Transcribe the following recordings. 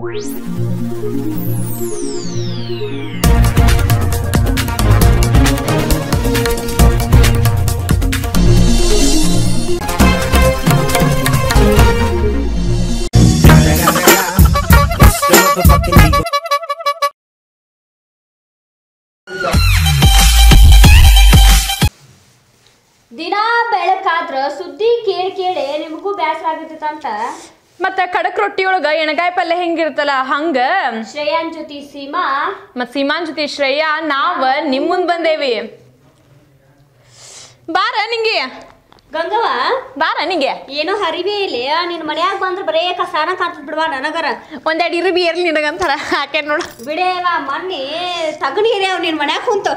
ದಿನಾ ಬೆಳಕಾದರೂ ಸುದ್ದಿ ಕೇಳಕೇಳೆ ನಿಮಗೆ ಬ್ಯಾಚ ಆಗುತ್ತೆ ಅಂತಾ ಮತ್ತೆ ಕಡಕ್ ರೊಟ್ಟಿಯೊಳಗ ಎಣಗಾಯಿ ಪಲ್ಯ ಹೆಂಗಿರ್ತಲ್ಲ ಹಂಗ ಶ್ರೇಯಾನ್ ಜೊತೆ ಸೀಮಾ ಮತ್ ಸೀಮಾನ್ ಜೊತೆ ಶ್ರೇಯಾ ನಾವ ನಿಮ್ ಮುಂದ್ ಬಂದೇವಿ ಬಾರ ನಿಂಗೆ ಗಂಗವ ಬಾರ ನಿಂಗೆ ಏನೋ ಹರಿವೇ ಇಲ್ಲ ನಿನ್ ಮನ್ಯಾಗ ಬಂದ್ರ ಬರೇ ಕಸಾನ ಕಾಂತದ್ ಬಿಡ್ವಾ ನನಗರ ಒಂದೆರಡು ಇರುಬಿ ಇರ್ಲಿ ನಿನಗಂತಾರ ಹಾಕೆ ನೋಡು ಮನ್ನಿ ಮನ್ನಿ ತಗಣಿ ಇರೇ ನಿನ್ ಮನ್ಯಾಗ ಕುಂತು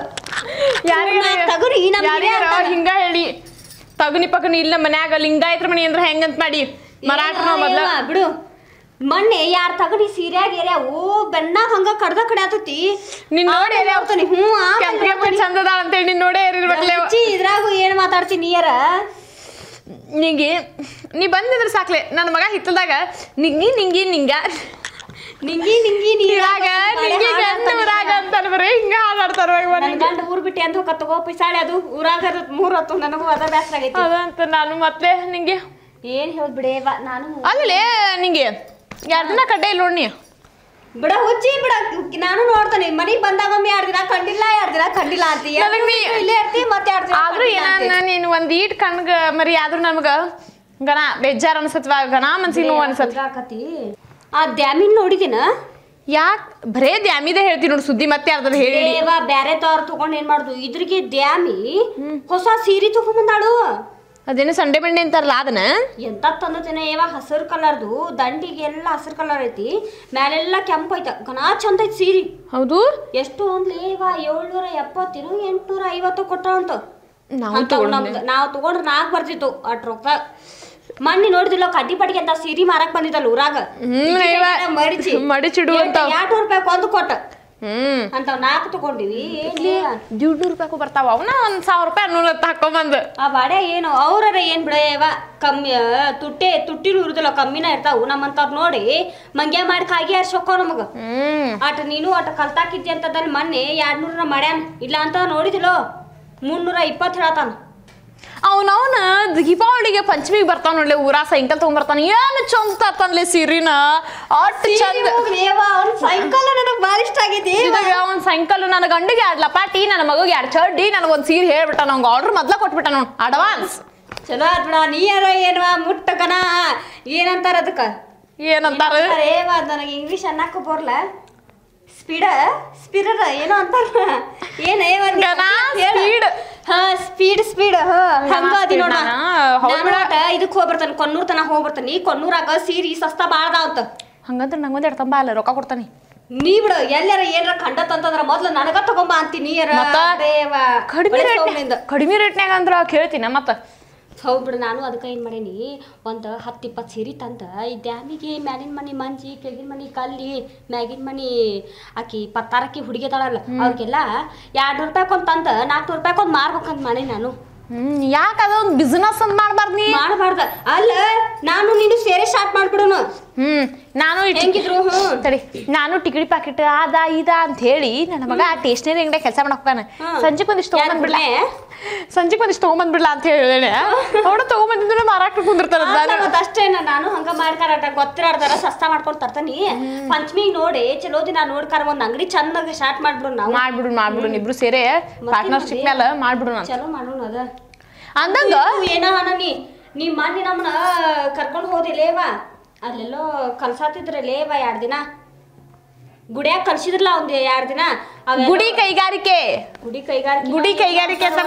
ಯಾರಿಗ ತಗಣಿ ಹಿಂಗ ಹೇಳಿ ತಗಣಿ ಪಗಣಿ ಇಲ್ಲ ಮನ್ಯಾಗ ಲಿಂಗಾಯತ್ರ ಮನೆ ಅಂದ್ರ ಹೆಂಗಂತ ಮಾಡಿ ಮರಾಠರು ಮೊದಲ ಬಿಡು ಮೊನ್ನೆ ಯಾರ ತಗಡಿ ಸೀರ್ಯಾಗ ಏರ್ಯಾ ಓ ಬೆನ್ನಾಗ ಹಂಗ ಕಡ್ದ ಕಡೆ ಆತತಿ ನೋಡಿ ಏರ್ಯಾ ಹೋಗ್ತಾನೆ ಹ್ಞೂ ಚಂದದ ಅಂತೇಳಿ ನಿನ್ನ ನೋಡೇ ಇರ್ಬೇಕಲ್ಲ ಇದ್ರಾಗು ಏನು ಮಾತಾಡ್ತೀನಿ ನೀಯರ ನಿಂಗೆ ನೀ ಬಂದಿದ್ರೆ ಸಾಕ್ಲೆ ನನ್ನ ಮಗ ಹಿತ್ತಲ್ದಾಗ ನಿಂಗಿ ನಿಂಗಿ ನಿಂಗ ನಿಂಗಿ ನಿಂಗಿ ನೀರಾಗ ನಿಂಗಿ ಗಂಡೂರಾಗ ಅಂತಾನೆ ಬರೀ ಹಿಂಗ ಹಾಡಾಡ್ತಾರ ನನ್ನ ಗಂಡ ಊರ್ ಬಿಟ್ಟಿ ಅಂತ ಹೋಗ ತಗೋ ಪಿಸಾಳೆ ಅದು ಊರಾಗ ಮೂರ್ ಹತ್ತು ನನಗೂ ಅದ ಬೇಸರ ಆಗೈತಿ ಅದಂತ ನಾನು ಮತ್ತೆ ನಿಂಗೆ ಏನ್ ಹೇಳ್ ಬಿಡೇವ ನಾನು ಅಲ್ಲೇ ನಿಂಗೆ ದಿನ ಕಡ್ಡೆ ಇಲ್ಲ ನೋಡಿ ಬಿಡ ಹುಚ್ಚಿ ಬಿಡ ನಾನು ನೋಡ್ತೇನೆ ಮನೆಗೆ ಬಂದಾಗ ಒಮ್ಮೆ ಎರಡು ದಿನ ಕಂಡಿಲ್ಲ ಎರಡು ದಿನ ಕಂಡಿಲ್ಲ ಅಂತ ಇಲ್ಲೇ ಇರ್ತಿ ಮತ್ತೆ ಎರಡು ದಿನ ಆದ್ರೂ ಏನ ನೀನು ಒಂದು ಈಟ್ ಕಣ್ಗ ಮರಿ ಆದ್ರೂ ನಮ್ಗೆ ಗಣ ಬೇಜಾರು ಅನ್ಸತ್ವ ಗಣ ಮನ್ಸಿಗೆ ನೋವು ಅನ್ಸತ್ ಆಕತಿ ಆ ದ್ಯಾಮಿನ್ ನೋಡಿದಿನ ಯಾಕೆ ಬರೇ ದ್ಯಾಮಿದ ಹೇಳ್ತೀನಿ ನೋಡಿ ಸುದ್ದಿ ಮತ್ತೆ ಯಾರ್ದಾರ ಹೇಳಿ ಬೇರೆ ತವ್ರ ತಗೊಂಡ್ ಏನ್ ಮಾಡುದು ಇದ್ರಿಗೆ ದ್ಯಾಮಿ ಹೊಸ ಸೀರೆ ತಗೊಂಡ್ಬಂದಾಳು ಅದೇನು ಸಂಡೆ ಮಂಡೆ ಅಂತಾರಲ್ಲ ಅದನ್ನ ಎಂತ ದಿನ ಏವ ಹಸಿರು ಕಲರ್ದು ದಂಡಿಗೆಲ್ಲ ಹಸಿರು ಕಲರ್ ಐತಿ ಮ್ಯಾಲೆಲ್ಲ ಕೆಂಪು ಐತ ಗನಾ ಚಂದ ಐತಿ ಸೀರಿ ಹೌದು ಎಷ್ಟು ಅಂದ್ಲಿ ಏವ ಏಳ್ನೂರ ಎಪ್ಪತ್ತಿನ ಎಂಟ್ನೂರ ಐವತ್ತು ಕೊಟ್ಟಳಂತ ನಾವು ನಾವು ತಗೊಂಡ್ರೆ ನಾಲ್ಕು ಬರ್ತಿತ್ತು ಅಟ್ ರೊಕ್ಕ ಮಣ್ಣಿ ನೋಡಿದಿಲ್ಲ ಕಡ್ಡಿ ಪಡಿಗೆ ಅಂತ ಸೀರಿ ಮಾರಕ್ ಬಂದಿದ್ದಲ್ಲ ಊರಾಗ ಮಡಿಚಿಡು ಅಂತ ಎರಡು ರೂಪಾಯಿ ಕೊಂದು ಕೊಟ್ಟ ಅಂತಾವ್ ನಾಲ್ಕು ತಗೊಂಡಿವಿ ದುಡ್ಡು ರೂಪಾಯಿ ಬರ್ತಾವ ಅವನ ಒಂದ್ ಸಾವಿರ ರೂಪಾಯಿ ಅನ್ನೂಲತ್ತ ಹಾಕೊಂಬಂದು ಆ ಬಾಡೆ ಏನು ಅವ್ರರ ಏನ್ ಬಿಡವ ಕಮ್ಮಿ ತುಟ್ಟೆ ತುಟ್ಟಿನೂ ಇರುದಿಲ್ಲ ಕಮ್ಮಿನ ಇರ್ತಾವು ನಮ್ಮಂತವ್ರು ನೋಡಿ ಮಂಗ್ಯ ಮಾಡಿ ಕಾಗಿ ಹರ್ಸೋಕೋ ನಮಗ ಆಟ ನೀನು ಆಟ ಕಲ್ತಾಕಿದ್ದಿ ಅಂತದಲ್ಲಿ ಮೊನ್ನೆ ಎರಡ್ ನೂರ ಮಾಡ್ಯಾನ ಇಲ್ಲ ಅಂತ ನೋಡಿದಿಲ್ಲೋ ಮುನ್ನೂರ ಇಪ್ಪತ್ತು ಹೇಳ್ತಾನ ಅವನವನ ದೀಪಾವಳಿಗೆ ಪಂಚಮಿಗೆ ಬರ್ತಾವ ನೋಡ್ಲಿ ಊರ ಸೈಕಲ್ ತಗೊಂಡ್ಬರ್ತಾನ ಏನು ಚಂದ ತರ್ತಾನಲೆ ಸೀರಿನ ಅಟ್ ಚಂದ ಸೈಕಲ್ ನನಗೆ ಭಾಳ ಇಷ್ಟ ಆಗೈತಿ ಅವ್ನ ಸೈಕಲ್ ನನ್ನ ಗಂಡಿಗೆ ಎರಡು ಟೀ ನನ್ನ ಮಗುಗೆ ಎರಡು ಚಡ್ಡಿ ನನಗೊಂದು ಸೀರೆ ಹೇಳ್ಬಿಟ್ಟ ನಂಗೆ ಆರ್ಡರ್ ಮೊದ್ಲ ಕೊಟ್ಬಿಟ್ಟ ನೋಡ್ ಅಡ್ವಾನ್ಸ್ ಚಲೋ ಆತ್ ನೀ ಯಾರ ಏನವ ಮುಟ್ಟಕನ ಏನಂತಾರ ಅದಕ್ಕ ಏನಂತಾರ ಏವಾ ನನಗೆ ಇಂಗ್ಲೀಷ್ ಅನ್ನಕ್ಕೆ ಬರ್ಲ ಸ್ಪೀಡ ಸ್ಪಿರರ ಏನೋ ಅಂತಾರ ಏನ ಏವ ಸ್ಪೀಡ್ ಹಾ ಸ್ಪೀಡ್ ಸ್ಪೀಡ್ ಹಂಗ ಅದಿ ನೋಡ ನಾನಾಟ ಇದಕ್ಕೆ ಹೋಗಿ ಕೊನ್ನೂರ್ ತನ ಹೋಗಿ ಕೊನ್ನೂರಾಗ ಸೀರಿ ಸಸ್ತಾ ಬಾಳ್ದ ಅಂತ ಹಂಗಂದ್ರೆ ನಂಗೊಂದು ಎರಡು ತಂಬ ಅಲ್ಲ ರೊಕ್ಕ ಕೊಡ್ತಾನೆ ನೀ ಬಿಡು ಎಲ್ಲಾರ ಏನಾರ ಕಂಡತ್ ಅಂತಂದ್ರ ಮೊದ್ಲು ನನಗ ತಗೊಂಬ ಅಂತೀನಿ ಕಡಿಮೆ ರೇಟ್ನ್ಯಾಗ ಅಂದ್ರ ಕೇಳ್ತೀನಿ ಮತ್ತ ಹೌದು ನಾನು ಅದಕ್ಕೆ ಏನು ಮಾಡೇನಿ ಒಂದು ಹತ್ತು ಇಪ್ಪತ್ತು ಸೀರೆ ತಂದು ಈ ಡ್ಯಾಮಿಗೆ ಮ್ಯಾಲಿನ ಮನೆ ಮಂಜಿ ಕೆಳಗಿನ ಮನೆ ಕಲ್ಲಿ ಮ್ಯಾಗಿನ ಮನೆ ಆಕಿ ಪತ್ತಾರಕ್ಕಿ ಹುಡುಗಿ ಅದಾಳಲ್ಲ ಅವ್ರಿಗೆಲ್ಲ ಎರಡು ನೂರು ರೂಪಾಯಿ ಒಂದು ತಂದು ನಾಲ್ಕುನೂರು ರೂಪಾಯಿ ಒಂದು ಮಾರ್ಬೇಕಂತ ಮಾಡೀನಿ ನಾನು ಹ್ಮ್ ಯಾಕ ಅದೊಂದು ಬಿಸ್ನೆಸ್ ಅಂತ ಮಾಡ್ಬಾರ್ದು ನೀ ಮಾಡಬಾರ್ದ ಅಲ್ಲ ನಾನು ನಿನ್ನ ಸೇರಿ ಸ್ಟಾರ್ಟ್ ಮಾಡ್ಬಿಡೋನು ಹ್ಮ್ ನಾನು ಹೆಂಗಿದ್ರು ಸರಿ ನಾನು ಟಿಕಿಡಿ ಪ್ಯಾಕೆಟ್ ಅದ ಇದ ಅಂತ ಹೇಳಿ ನನ್ನ ಮಗ ಟೇಷನರಿ ಅಂಗಡಿ ಕೆಲಸ ಮಾಡಕ್ ಸಂಜೆಗೆ ಒಂದಿಷ್ಟು ತಗೊಂಡ್ಬಿಡ್ಲೆ ಸಂಜೆಗೆ ಬಂದಿಷ್ಟು ತಗೊಂಬಂದ್ಬಿಡ್ಲ ಅಂತ ಹೇಳೇನೆ ಅವಡ ತೊಗೊಂಬಂದಿದ್ರೆ ಮಾರಾಟ ಕುಂದಿರ್ತಾರ ಅಷ್ಟೇ ನಾನು ಹಂಗ ಮಾಡ್ಕಾರಾಟ ಗೊತ್ತಿರಾಡ್ತಾರ ಸಸ್ತಾ ಮಾಡ್ಕೊಂಡು ತರ್ತಾನಿ ಪಂಚಮಿ ನೋಡಿ ಚಲೋ ದಿನ ನೋಡ್ಕಾರ ಒಂದ್ ಅಂಗಡಿ ಚಂದಾಗ ಸ್ಟಾರ್ಟ್ ಮಾಡ್ಬಿಡು ನಾವು ಮಾಡ್ಬಿಡು ಮಾಡ್ಬಿಡು ಇಬ್ರು ಸೇರೆ ಪಾರ್ಟ್ನರ್ಶಿಪ್ ಮೇಲೆ ಮಾಡ್ಬಿಡು ಚಲೋ ಮಾಡೋಣ ಅದ ಅಂದಂಗ ಏನ ನೀ ನೀ ಮೊನ್ನೆ ನಮ್ಮನ್ನ ಕರ್ಕೊಂಡು ಲೇವಾ ಅಲ್ಲೆಲ್ಲೋ ಲೇವಾ ಎರಡು ದಿನ ಗುಡಿಯಾಗ ಕಲ್ಸಿದ್ರಲ್ಲ ಒಂದ್ ಎರಡ್ ದಿನ ಗುಡಿ ಕೈಗಾರಿಕೆ ಗುಡಿ ಕೈಗಾರಿಕೆ ಗುಡಿ ಕೈಗಾರಿಕೆ ಅಂತ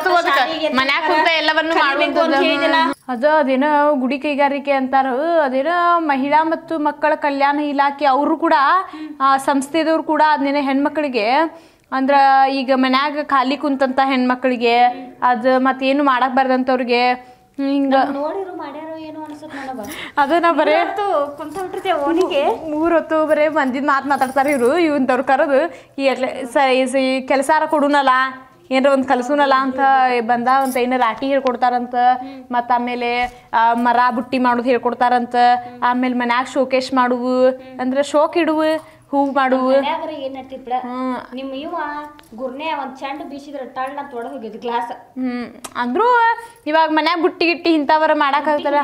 ಅದ ಅದೇನೋ ಗುಡಿ ಕೈಗಾರಿಕೆ ಅಂತಾರ ಅದೇನ ಮಹಿಳಾ ಮತ್ತು ಮಕ್ಕಳ ಕಲ್ಯಾಣ ಇಲಾಖೆ ಅವರು ಕೂಡ ಆ ಸಂಸ್ಥೆದವ್ರು ಕೂಡ ಅದೇನೋ ಹೆಣ್ಮಕ್ಳಿಗೆ ಅಂದ್ರ ಈಗ ಮನ್ಯಾಗ ಖಾಲಿ ಕುಂತಂತ ಹೆಣ್ಮಕ್ಳಿಗೆ ಅದ ಮತ್ತೇನು ಮಾಡಕ್ ಬರ್ದಂತವ್ರಿಗೆ ಹಿಂಗ ಬರೇ ಮೂರ್ ಹೊತ್ತು ಬರೇ ಮಂದಿದ್ ಮಾತು ಮಾತಾಡ್ತಾರೆ ಇವರು ಇವಂತವ್ರು ಕರದು ಈ ಅಟ್ಲೆ ಸ ಕೊಡುನಲ್ಲ ಏನಾರ ಒಂದ್ ಕಲ್ಸುನಲ್ಲ ಅಂತ ಬಂದ ಅಂತ ಏನಾರ ರಾಟಿ ಹೇಳ್ಕೊಡ್ತಾರಂತ ಮತ್ತು ಆಮೇಲೆ ಮರ ಬುಟ್ಟಿ ಮಾಡೋದು ಹೇಳ್ಕೊಡ್ತಾರಂತ ಆಮೇಲೆ ಮನ್ಯಾಗ ಶೋಕೇಶ್ ಮಾಡುವು ಅಂದ್ರೆ ಶೋಕ್ ಇಡುವು ಹೂವು ಮಾಡು ನಿಮ್ಮ ಇವ ಗುರ್ನೆ ಒಂದ್ ಚಂಡ್ ಬೀಸಿದ್ರ ಟಣ್ಣ ತೊಡ ಹೋಗಿದ್ ಗ್ಲಾಸ್ ಹ್ಮ್ ಅಂದ್ರೂ ಇವಾಗ ಮನ್ಯಾಗ ಬುಟ್ಟಿ ಗಿಟ್ಟಿ ಇಂಥವರ ಮಾಡಕ್ ಆಗ್ತಾರ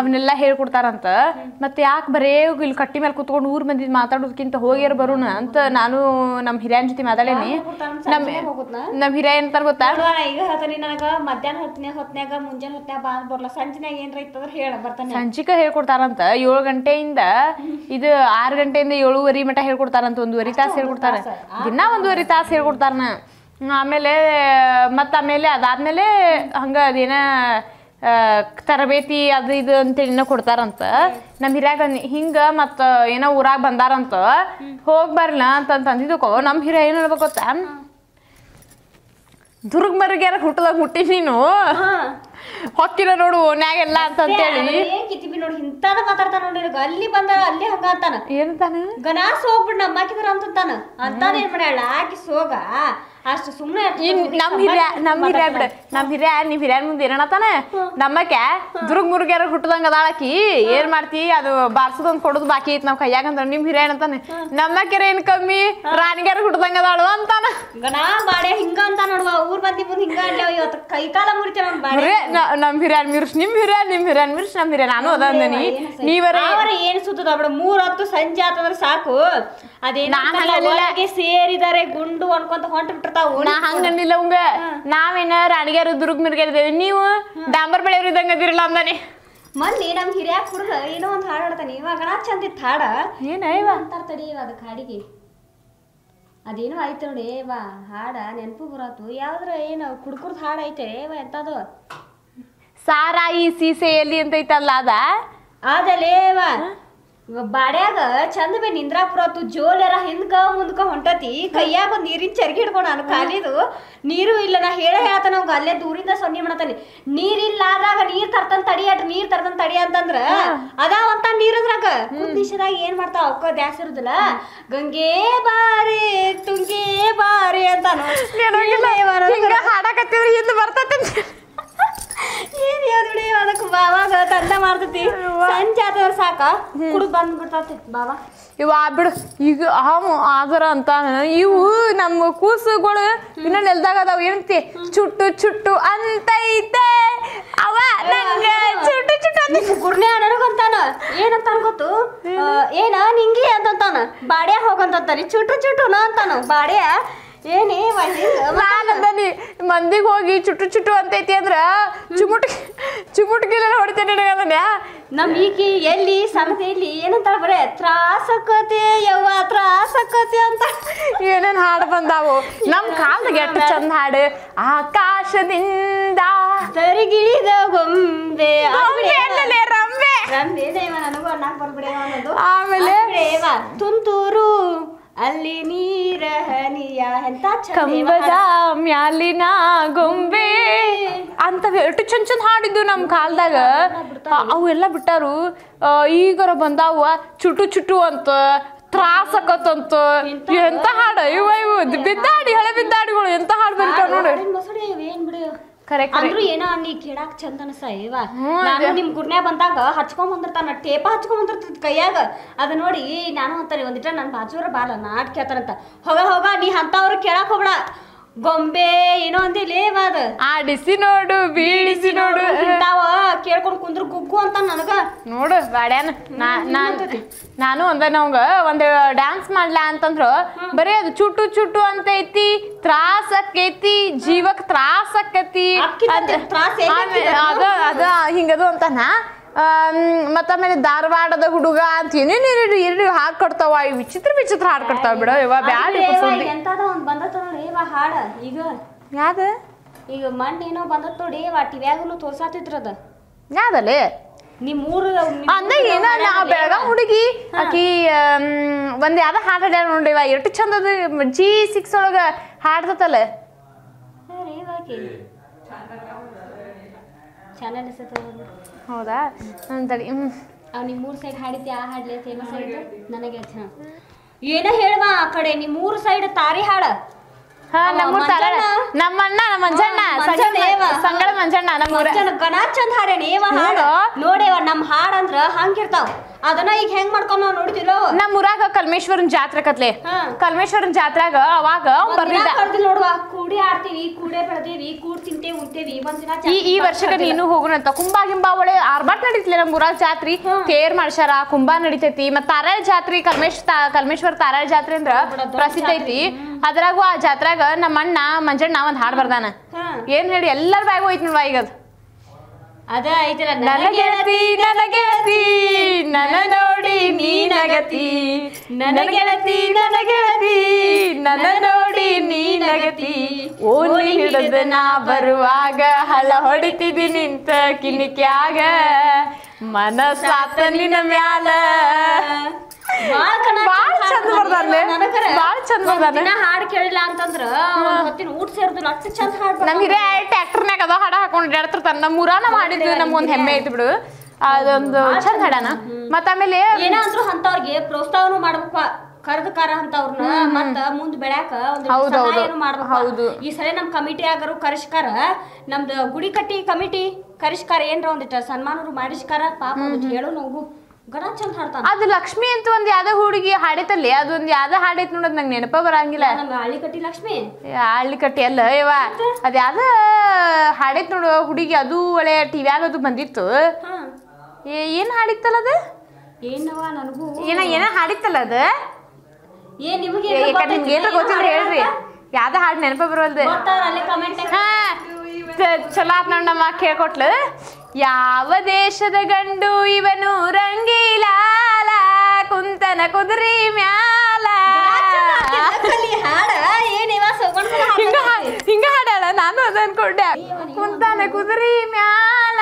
ಅವನ್ನೆಲ್ಲ ಹೇಳ್ಕೊಡ್ತಾರಂತ ಮತ್ತೆ ಯಾಕೆ ಬರೇ ಇಲ್ಲಿ ಕಟ್ಟಿ ಮೇಲೆ ಕುತ್ಕೊಂಡು ಊರ್ ಮಂದಿ ಮಾತಾಡೋದಕ್ಕಿಂತ ಹೋಗ್ಯಾರ ಬರೋಣ ಅಂತ ನಾನು ನಮ್ಮ ಹಿರಿಯನ್ ಜೊತೆ ಮಾತಾಡೇನಿ ನಮ್ ಹಿರಿಯ ಏನಂತಾರ ಗೊತ್ತಾ ಈಗ ಹೇಳ್ತಾನೆ ನನಗ ಮಧ್ಯಾಹ್ನ ಹೊತ್ತಿನ ಹೊತ್ನ್ಯಾಗ ಮುಂಜಾನೆ ಹೊತ್ನ್ಯಾಗ ಬಾ ಬರ್ಲ ಸಂಜೆನಾಗ ಏನ್ರ ಇತ್ತಂದ್ರೆ ಹೇಳ ಬರ್ತಾನೆ ಸಂಜಿಕ ಹೇಳ್ಕೊಡ್ತಾರಂತ ಏಳು ಗಂಟೆಯಿಂದ ಇದು ಆರು ಗಂಟೆಯಿಂದ ಏಳುವರೆ ಮಟ ಹೇಳ್ಕೊಡ್ತಾರಂತ ಒಂದೂವರೆ ತಾಸು ಹೇಳ್ಕೊಡ್ತಾರ ದಿನ ಒಂದೂವರೆ ತಾಸು ಹೇಳ್ಕೊಡ್ತಾರನ ಆಮೇಲೆ ಮತ್ತೆ ಆಮೇಲೆ ಅದಾದ್ಮೇಲೆ ಹಂಗ ಅದೇನ ತರಬೇತಿ ಅದು ಇದು ಅಂತೇಳಿ ಕೊಡ್ತಾರಂತ ನಮ್ಮ ಹಿರಿಯಾಗ ಹಿಂಗ ಮತ್ತ ಏನೋ ಊರಾಗ ಬಂದಾರಂತ ಹೋಗಿ ಅಂತಂತ ಅಂತಂದಿದ್ದಕ್ಕೋ ನಮ್ಮ ಹಿರಿಯ ಏನು ಹೇಳ್ಬೇಕು ದುರ್ಗ್ ಮರುಗ್ಯಾರ ಹುಟ್ಟದಾಗ ಹುಟ್ಟಿ ನೀನು ಹೊಕ್ಕಿರ ನೋಡು ಓನ್ಯಾಗೆಲ್ಲ ಅಂತ ಅಂತೇಳಿ ಕಿತ್ತಿಬಿ ನೋಡು ಇಂತಾನ ಮಾತಾಡ್ತಾನ ನೋಡಿ ಅಲ್ಲಿ ಬಂದ ಅಲ್ಲಿ ಹಂಗ ಅಂತಾನ ಗನಾಸ್ ಹೋಗ್ಬಿಡ್ ನಮ್ಮ ಹಾಕಿದಾರ ಅಂತಾನ ಅಂತಾನ ಏನ್ ಮಾಡ್ಯಾಳ ಆಕಿ ಸೋಗ ಅಷ್ಟು ಸುಮ್ಮನೆ ನಮ್ಮ ಹಿರಿಯ ನಮ್ಮ ಹಿರಿಯ ಬಿಡ ನಮ್ಮ ಹಿರಿಯ ನಿಮ್ಮ ಹಿರಿಯರ ಮುಂದೆ ಏನತಾನ ನಮ್ಮಕ್ಕೆ ದುರ್ಗ ಮುರ್ಗ್ಯಾರ ಹುಟ್ಟದಂಗ ಅದಾಳಕಿ ಏನ್ ಮಾಡ್ತಿ ಅದು ಬಾರ್ಸದೊಂದು ಕೊಡೋದು ಬಾಕಿ ಐತ್ ನಮ್ಮ ಕೈಯಾಗ ಅಂದ್ರೆ ನಿಮ್ಮ ಹಿರಿಯ ಏನಂತಾನೆ ನಮ್ಮಕ್ಕೆರ ಏನ್ ಕಮ್ಮಿ ರಾಣಿಗ್ಯಾರ ಹುಟ್ಟದಂಗ ಅದಾಳು ಅಂತಾನ ಗಣಾ ಬಾಡೆ ಹಿಂಗ ಅಂತ ನೋಡುವ ಊರ್ ಬಂದಿ ಮುಂದೆ ಹಿಂಗ ಇವತ್ತು ಕೈ ಕಾಲ ಮುರಿತಾರ ನಮ್ಮ ಹಿರಿಯ ಮಿರ್ಸ್ ನಿಮ್ಮ ಹಿರಿಯ ನಿಮ್ಮ ಹಿರಿಯನ್ ಮಿರ್ಸ್ ನಮ್ಮ ಹಿರಿಯ ನಾನು ಅದ ಅಂದನಿ ನೀವರ ಏನ್ ಸುತ್ತದ ಮೂರ್ ಹತ್ತು ಸಂಜೆ ಆತಂದ್ರೆ ಸಾಕು ಅದೇನಿಲ್ಲ ಸೇರಿದಾರೆ ಗುಂಡು ಅನ್ಕೊಂತ ಹೊಂಟ ಬಿಟ್ಟಿರ್ತಾವ ನಾ ಉಂಗ ನಾವೇನ ರಾಣಿಗ್ಯಾರು ದುರ್ಗ್ ಮಿರ್ಗಿರ್ತೇವೆ ನೀವು ಡಾಂಬರ್ ಬೆಳೆಯವ್ರು ಇದ್ದಂಗ ಅದಿರಲ್ಲ ಅಂದಾನೆ ಮೊನ್ನೆ ನಮ್ ಹಿರಿಯಾಕ ಹುಡುಗ ಏನೋ ಒಂದ್ ಹಾಡು ಹಾಡ್ತಾನೆ ಇವಾಗ ನಾ ಚಂದ ಇತ್ತು ಹಾಡ ಏನ ಇವ ಅಂತಾರ ತಡಿ ಅದಕ್ಕೆ ಕಾಡಿಗೆ ಅದೇನೋ ಆಯ್ತು ನೋಡಿ ಏವಾ ಹಾಡ ನೆನಪು ಬರತ್ತು ಯಾವ್ದ್ರ ಏನು ಕುಡ್ಕುರ್ದ ಹಾಡ ಐತೆ ಏವ ಎಂತದು ಸಾರಾಯಿ ಸೀಸೆಯಲ್ಲಿ ಅಂತ ಐತಲ್ಲ ಅದ ಅದಲ್ಲೇವಾ ಬಾಡ್ಯಾಗ ಚಂದ ಬೇ ನಿಂದ್ರಾಕ್ ಜೋಲ್ ಜೋಲೆರ ಹಿಂದ್ಕ ಮುಂದ್ಕ ಹೊಂಟತಿ ಕೈಯಾಗ ಒಂದ್ ನೀರಿನ ಚರ್ಗಿ ಹಿಡ್ಕೊಂಡ ನಾನು ಕಾಲಿದು ನೀರು ಇಲ್ಲ ನಾ ಹೇಳ ಹೇಳ್ತಾನ ಅವಂಗ ಅಲ್ಲೇ ದೂರಿಂದ ಸೊನ್ನೆ ಮಾಡತಾನೆ ನೀರ್ ಇಲ್ಲ ಆದಾಗ ನೀರ್ ತರ್ತನ್ ತಡಿ ನೀರ್ ತರ್ತನ್ ತಡಿ ಅಂತಂದ್ರ ಅದಾವ ಅಂತ ನೀರದ್ರಾಗ ಕುಂದಿಶದಾಗ ಏನ್ ಮಾಡ್ತಾವ ಅವಕ್ಕ ದ್ಯಾಸ ಇರುದಿಲ್ಲ ಗಂಗೆ ಬಾರಿ ತುಂಗೆ ಬಾರಿ ಅಂತಾನ ಹಾಡಕತ್ತಿದ್ರೆ ಹಿಂದ್ ಬರ್ತತಿ ನೋಡಿ ಅದಕ್ಕೆ ಬಾವಾಗ ತಂದ ಮಾಡ್ತೈತಿ ಸಂಜೆ ಆದವ್ರು ಸಾಕ ಕುಡಿದು ಬಂದ್ಬಿಡ್ತತಿ ಬಾಬಾ ಇವ ಬಿಡು ಈಗ ಹಾವು ಆದರ ಅಂತ ಇವು ನಮ್ಮ ಕೂಸುಗಳು ಇನ್ನ ನೆಲ್ದಾಗ ಅದಾವ ಏನಂತಿ ಚುಟ್ಟು ಚುಟ್ಟು ಅಂತ ಐತೆ ಅವ ನಂಗ ಚುಟ್ಟು ಚುಟ್ಟು ಅಂತ ಗುರ್ನೆ ನನಗಂತಾನ ಏನಂತ ಗೊತ್ತು ಏನ ನಿಂಗಿ ಅಂತಂತಾನ ಬಾಡ್ಯ ಹೋಗಂತಂತಾನೆ ಚುಟ್ಟು ಚುಟ್ಟುನ ಅಂತಾನ ಬಾಡ್ಯ ಏನೇ ನಾನಂದನಿ ಮಂದಿಗೆ ಹೋಗಿ ಚುಟ್ಟು ಚುಟ್ಟು ಅಂತೈತಿ ಅಂದ್ರ ಚುಮುಟ್ ಚುಮುಟ್ಗಿಲ್ಲ ಹೊಡಿತೇನೆ ನನಗದನ್ನ ನಮ್ ಈಕಿ ಎಲ್ಲಿ ಸಮತೆಯಲ್ಲಿ ಏನಂತಾಳ ಬರೇ ತ್ರಾಸಕತೆ ಯವ್ವ ತ್ರಾಸಕತೆ ಅಂತ ಏನೇನ್ ಹಾಡು ಬಂದಾವು ನಮ್ ಕಾಲ್ದಾಗ ಎಷ್ಟು ಚಂದ ಹಾಡು ಆಕಾಶದಿಂದ ತರಿಗಿಳಿದ ಗೊಂಬೆ ರಂಬೆ ರಂಬೆ ನನಗೂ ಅನ್ನೋದು ಆಮೇಲೆ ತುಂತೂರು ಅಲ್ಲಿ ನೀರ ಹನಿಯ ಎಂತ ಕಂಬದ ಮ್ಯಾಲಿನ ಗೊಂಬೆ ಅಂತ ಎಷ್ಟು ಚಂದ್ ಚಂದ್ ಹಾಡಿದ್ದು ನಮ್ಮ ಕಾಲದಾಗ ಅವೆಲ್ಲ ಬಿಟ್ಟಾರು ಈಗರ ಬಂದಾವ ಚುಟು ಚುಟು ಅಂತ ತ್ರಾಸ ಆಕತ್ತಂತ ಎಂತ ಹಾಡ ಇವ ಇವು ಬಿದ್ದಾಡಿ ಹಳೆ ಬಿದ್ದಾಡಿಗಳು ಎಂತ ಹಾಡು ನೋಡ್ರಿ ನೋಡಿ ಅಂದ್ರು ಏನೋ ನೀ ಕೇಳಾಕ್ ಚಂದ ಅನಸ ಇವ ನಾನು ನಿಮ್ ಗುರ್ನ್ಯಾಗ ಬಂದಾಗ ಹಚ್ಕೊಂಡ್ ಬಂದಿರ್ತಾನ ಟೇಪ ಹಚ್ಕೊಂಡ್ ಬಂದಿರ್ತದ ಕೈಯಾಗ ಅದ ನೋಡಿ ನಾನು ಅಂತಾನೆ ಒಂದಿಟ ನನ್ ಬಾಜೂರ ಬಾಲ ನಾಟ್ ಕೇಳ್ತಾರಂತ ಹೋಗ ಹೋಗ ನೀ ಅಂತವ್ರು ಕೇಳಾಕ್ ಹೋಗ್ಬೇಡ ಗೊಂಬೆ ಇನ್ನೊಂದಿಲ್ಲ ಅದ ಆಡಿಸಿ ನೋಡು ಬೀಳಿಸಿ ನೋಡು ಇಂತಾವ ಕೇಳ್ಕೊಂಡು ಕುಂದ್ರ ಗುಗ್ಗು ಅಂತ ನನಗ ನೋಡು ಬಾಡ್ಯಾನ ನಾನು ಒಂದ ನಮ್ಗ ಒಂದ್ ಡ್ಯಾನ್ಸ್ ಮಾಡ್ಲಾ ಅಂತಂದ್ರ ಬರೀ ಅದು ಚುಟ್ಟು ಚುಟ್ಟು ಅಂತ ಐತಿ ತ್ರಾಸ ಅಕ್ಕೈತಿ ಜೀವಕ್ ತ್ರಾಸ ಅಕ್ಕತಿ ಅದ ಅದ ಹಿಂಗದು ಅಂತಾನ ಮತ್ತು ಆಮೇಲೆ ಧಾರವಾಡದ ಹುಡುಗ ಅಂತ ಏನೇನು ಏನೇನು ಏನು ಕೊಡ್ತಾವ ಈ ವಿಚಿತ್ರ ವಿಚಿತ್ರ ಹಾಡು ಕೊಡ್ತಾವ ಬಿಡ ಇವ ಬ್ಯಾಡ ಎಂತಾದ ಒಂದು ಬಂದತ್ತ ನೋಡಿ ಇವ ಹಾಡ ಈಗ ಯಾವ್ದು ಈಗ ಮಂಡ್ ಏನೋ ಬಂದತ್ ನೋಡಿ ಇವ ಟಿವ್ಯಾಗನು ತೋರ್ಸಾತಿತ್ರದ ಯಾವ್ದಲ್ಲೇ ನಿಮ್ಮೂರ ಅಂದ ಏನ ಬೆಳಗಾವ್ ಹುಡುಗಿ ಆಕಿ ಒಂದ್ ಯಾವ್ದ ಹಾಡ್ ಹಾಡ್ಯಾರ ನೋಡಿವ ಎಷ್ಟು ಚಂದ ಅದು ಜಿ ಸಿಕ್ಸ್ ಒಳಗ ಹಾಡ್ತತಲ್ಲ ಚಾನಲ್ ಹೌದಾ ಅಂತಡಿ ಹ್ಮ್ ನಿಮ್ಮ ಮೂರು ಸೈಡ್ ಹಾಡಿದ್ದೆ ಆ ಹಾಡ್ಲೆ ಫೇಮಸ್ ಆಯ್ತು ನನಗೆ ಹೇಳ್ತೀನಿ ಏನ ಹೇಳುವ ಆ ಕಡೆ ನಿಮ್ ಮೂರು ಸೈಡ್ ತಾರಿ ಹಾಡ ಹಾ ನಮ್ಮ ನಮ್ಮಣ್ಣ ನಮ್ಮ ಮಂಜಣ್ಣ ಸಂಗಡ ಮಂಜಣ್ಣ ನಮ್ಮ ಗಣ ಚಂದ ಹಾಡೇನಿ ಹಾಡು ನೋಡೇವ ನಮ್ಮ ಹಾಡು ಅಂದ್ರ ಹಂಗಿರ್ತಾವ ಅದನ್ನ ಈಗ ಹೆಂಗ್ ಮಾಡ್ಕೊಂಡ್ ನಾವ್ ನೋಡ್ತಿರೋ ನಮ್ಮ ಊರಾಗ ಕಲ್ಮೇಶ್ವರನ್ ಜಾತ್ರೆ ಕತ್ಲೆ ಕಲ್ಮೇಶ್ವರನ್ ಜಾತ್ರಾಗ ಅವಾಗ ಬರ್ಲಿಲ್ಲ ನೋಡುವ ಕೂಡಿ ಆಡ್ತೀವಿ ಕೂಡೆ ಬೆಳ್ತೀವಿ ಕೂಡ್ ತಿಂತೇವಿ ಉಂತೇವಿ ಈ ಈ ವರ್ಷಕ್ಕೆ ನೀನು ಹೋಗೋಣ ಅಂತ ಕುಂಬಾ ಗಿಂಬಾ ಒಳ್ಳೆ ಆರ್ಬಾಟ್ ನಡೀತಿಲ್ಲ ನಮ್ಮ ಊರಾಗ ಜಾತ್ರಿ ತೇರ್ ಮಾಡ್ಸಾರ ಕುಂಬಾ ನಡೀತೈತಿ ಮತ್ ತಾರಾಳ ಜಾತ್ರೆ ಕಲ್ಮೇಶ್ ಕಲ್ಮೇಶ್ವರ ತಾರಾಳ ಜಾತ್ರೆ ಅಂದ್ರ ಪ್ರಸಿದ್ಧ ಐತಿ ಅದ್ರಾಗು ಆ ಜಾತ್ರಾಗ ನಮ್ಮ ಅಣ್ಣ ಮಂಜಣ್ಣ ಒಂದ್ ಹಾಡ್ ಬರ್ದಾನ ಏನ್ ಹೇಳಿ ಎಲ್ಲರ ಬ್ಯಾಗ್ ಹೋಯ್ತು ನೋಡ್ವಾ ಈಗ ಅದು ಅದ ಐತಲ್ಲ ನನಗೆಳತಿ ನನಗೆಳತಿ ನನ ನೋಡಿ ನೀನಗತಿ ನನಗೆಳತಿ ನನಗೆಳತಿ ನನ ನೋಡಿ ನೀನಗತಿ ಓನಿ ಹಿಡಿದ ನಾ ಬರುವಾಗ ಹಲ ಹೊಡಿತಿದಿ ನಿಂತ ಕಿನಿಕ್ಯಾಗ ಮನಸಾತ ನಿನ ಮ್ಯಾಲ ಹಾಡ್ ಅಂತಂದ್ರ ಊಟ ಸೇರ್ದು ಹೆಮ್ಮೆ ಐತಿ ಬಿಡು ಅದೊಂದು ಮತ್ತ ಆಮೇಲೆ ಏನಾದ್ರು ಅಂತವ್ರಿಗೆ ಪ್ರೋತ್ಸಾಹನು ಮಾಡ್ಬೇಕ ಮತ್ತ ಮುಂದ್ ಬೆಳ್ಯಾಕ ಒಂದು ಮಾಡ್ಬೇಕು ಈ ಸಲ ನಮ್ ಕಮಿಟಿ ಆಗರು ಕರಿಷ್ಕಾರ ನಮ್ದು ಗುಡಿ ಕಟ್ಟಿ ಕಮಿಟಿ ಕರಿಷ್ಕಾರ ಏನ್ರ ಒಂದಿಟ್ಟ ಸನ್ಮಾನರು ಮಾಡಿಸ್ಕಾರ ಪಾಪ ಹೇಳು ನೋವು ಅದು ಲಕ್ಷ್ಮಿ ಅಂತ ಒಂದ್ ಯಾವ ಹುಡುಗಿ ಹಾಡೈತಲ್ಲಿ ಅದೊಂದ್ ಯಾವ ಹಾಡೈತ್ ನೋಡೋದ್ ನಂಗೆ ನೆನಪ ಬರಂಗಿಲ್ಲ ಹಳ್ಳಿಕಟ್ಟಿ ಲಕ್ಷ್ಮಿ ಹಳ್ಳಿಕಟ್ಟಿ ಅಲ್ಲ ಇವ ಅದ್ ಯಾವ ಹಾಡೈತ್ ನೋಡು ಹುಡುಗಿ ಅದು ಒಳ್ಳೆ ಟಿವ್ಯಾಗ ಅದು ಬಂದಿತ್ತು ಏನ್ ಹಾಡಿತ್ತಲ್ಲ ಅದು ಏನ ಏನ ಹಾಡಿತ್ತಲ್ಲ ಅದು ನಿಮ್ಗೆ ಗೊತ್ತಿಲ್ಲ ಹೇಳ್ರಿ ಯಾವ್ದ ಹಾಡು ನೆನಪ ಬರೋಲ್ದು ಹಾ ಚಲೋ ಆತ್ ನಮ್ಮ ಕೇಳ್ಕೊಟ್ಲು ಯಾವ ದೇಶದ ಗಂಡು ಇವನು ರಂಗೀಲಾಲ ಕುಂತನ ಕುದುರಿ ಮ್ಯಾಲ ಹಿಂಗ ಹಾಡಲ್ಲ ನಾನು ಅದನ್ಕೊಂಡೆ ಕುಂತನ ಕುದುರಿ ಮ್ಯಾಲ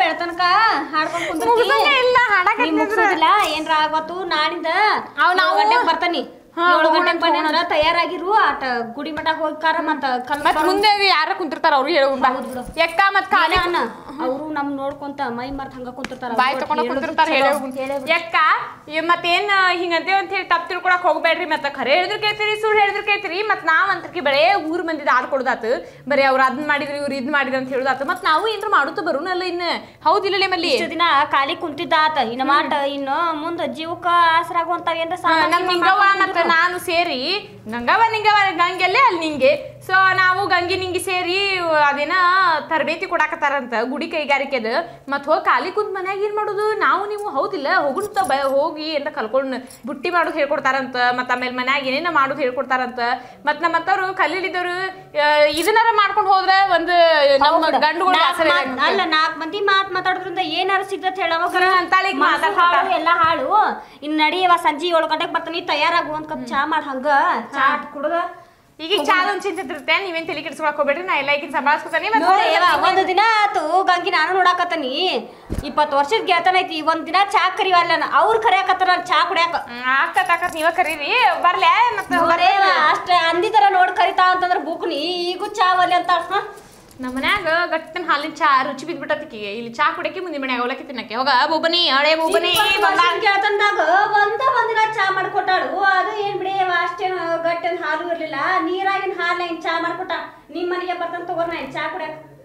ಬೆಳತನಕ ಹಾಡ್ಕೊಂಡ್ ಕುಂತ ಇಲ್ಲ ಹಾಡಕ್ ಏನ್ ರಾಗತ್ತು ಬರ್ತಾನಿ ಏಳ್ ಗಂಟೆಗ್ ತಯಾರಾಗಿರು ಆಟ ಗುಡಿ ಮಠ ಹೋಗ್ಕಾರ ಮತ್ತ ಕಲ್ ಮುಂದೆ ಯಾರ ಕುಂತಿರ್ತಾರ ಅವ್ರಿಗೆ ಹೇಳು ಮತ್ತ ಮತ್ ಕಾಲಿ ಅವರು ನಮ್ ನೋಡ್ಕೊಂತ ಮೈ ಮರ್ತ ಹಂಗ ಕುಂತಿರ್ತಾರ ಬಾಯ್ ತಕೊಂಡ ಕುಂತಿರ್ತಾರ ಮತ್ತೇನ್ ಹಿಂಗಂತೆ ಅಂತ ಹೇಳಿ ತಪ್ಪ ತಿಳ್ಕೊಳಕ್ ಹೋಗ್ಬೇಡ್ರಿ ಮತ್ತ ಖರೆ ಹೇಳಿದ್ರು ಕೇಳ್ತೀರಿ ಸುಳ್ಳು ಹೇಳಿದ್ರು ಕೇಳ್ತೀರಿ ಮತ್ ನಾವ್ ಅಂತರ್ಕಿ ಬರೇ ಊರ್ ಮಂದಿದ ಆಡ್ ಬರಿ ಬರೀ ಅವ್ರ ಅದ್ ಮಾಡಿದ್ರಿ ಇವ್ರ ಇದ್ ಮಾಡಿದ್ರಿ ಅಂತ ಹೇಳುದಾತು ಮತ್ ನಾವು ಏನ್ರ ಮಾಡುತ್ತ ಬರೋನಲ್ಲ ಇನ್ನ ಹೌದಿಲ್ಲ ಮಲ್ಲಿ ದಿನ ಖಾಲಿ ಕುಂತಿದ್ದಾತ ಇನ್ನ ಮಾಟ ಇನ್ನು ಮುಂದ ಜೀವಕ್ಕ ಆಸರಾಗುವಂತ ಏನ್ರ ನಾನು ಸೇರಿ ನಂಗವ ನಿಂಗವ ನಂಗೆಲ್ಲೇ ಅಲ್ಲಿ ನಿಂಗೆ ಸೊ ನಾವು ಗಂಗಿ ನಿಂಗಿ ಸೇರಿ ಅದೇನ ತರಬೇತಿ ಕೊಡಾಕತ್ತಾರಂತ ಗುಡಿ ಕೈಗಾರಿಕೆದ ಮತ್ತೆ ಹೋಗಿ ಖಾಲಿ ಕುಂತ ಮನ್ಯಾಗ ಏನ್ ಮಾಡುದು ನಾವು ನೀವು ಹೌದಿಲ್ಲ ಹೋಗುರ್ತ ಬ ಹೋಗಿ ಅಂತ ಕಲ್ಕೊಂಡ್ ಬುಟ್ಟಿ ಮಾಡುದು ಹೇಳ್ಕೊಡ್ತಾರಂತ ಮತ್ತು ಆಮೇಲೆ ಮನ್ಯಾಗ ಏನೇನ ಮಾಡೋದು ಹೇಳ್ಕೊಡ್ತಾರಂತ ಮತ್ತು ನಮ್ಮ ಮತ್ತವರು ಕಲೀಲಿದ್ದವರು ಇದನ್ನಾರ ಮಾಡ್ಕೊಂಡು ಹೋದ್ರ ಒಂದು ನಮ್ಮ ಅಲ್ಲ ನಾಲ್ಕು ಮಂದಿ ಮಾತ್ ಮಾತಾಡೋದ್ರಿಂದ ಏನಾರ ಸಿಗ್ತದೆ ಹೇಳವ ಎಲ್ಲ ಹಾಳು ಇನ್ ನಡಿಯವ ಸಂಜೆ ಏಳು ಗಂಟೆಗೆ ಬರ್ತಾನೆ ತಯಾರಾಗುವಂತ ಕಪ್ ಚಾ ಮಾಡ ಹಂಗ ಚಾ ಕುಡ್ದ ಈಗ ಚಾಲು ಚಿಂತಿರುತ್ತೆ ನೀವೇನ್ ತಲೆ ಕೆಡಿಸ್ಕೊಳಕ್ ಹೋಗ್ಬೇಡ್ರಿ ನಾ ಎಲ್ಲ ಈಗಿನ ಸಂಭಾಳಿಸ್ಕೊತಾನೆ ಒಂದು ದಿನ ಆತು ಗಂಗಿ ನಾನು ನೋಡಾಕತ್ತಾನಿ ಇಪ್ಪತ್ತು ವರ್ಷದ ಗೆಳತನ ಐತಿ ಒಂದ್ ದಿನ ಚಾ ಕರಿವಲ್ಲ ಅವ್ರು ಕರಿಯಾಕತ್ತಾರ ಚಾ ಕುಡಿಯಾಕ ಆಗ್ತತ್ ಆಕತ್ ನೀವ ಕರೀರಿ ಬರ್ಲೇ ಮತ್ತೆ ಅಷ್ಟೇ ಅಂದಿತರ ತರ ಕರಿತಾ ಅಂತಂದ್ರೆ ಬುಕ್ ನೀ ಈಗೂ ಚಾ ಬರ್ಲಿ ಅಂತ ನಮ್ಮ ಮನ್ಯಾಗ ಗಟ್ಟಿನ ಹಾಲಿನ ಚಾ ರುಚಿ ಬಿದ್ಬಿಟ್ಟಿ ಇಲ್ಲಿ ಚಾ ಕುಡಕ್ಕೆ ಮುಂದಿನ ಮನ್ಯಾಗ ಹೋಗಕ್ಕೆ ತಿನ್ನಕ್ಕೆ ಹೋಗ ಹಳೆ ಕೇಳ್ತಂದಾಗ ಒಂದ ಒಂದಿನ ಚಾ ಮಾಡ್ಕೊಟ್ಟಾಳು ಅದು ಏನ್ ಬಿಡಿ ಅಷ್ಟೇ ಗಟ್ಟಿನ ಹಾಲು ಇರ್ಲಿಲ್ಲ ನೀರಾಗಿನ ಹಾಲಿನ ಚಾ ಮಾಡ್ಕೊಟ್ಟ ನಿಮ್ ಮನೆಗೆ ಬರ್ತಂತ ತಗೋರ್ ಚಾ ಕುಡ್ಯಾಕ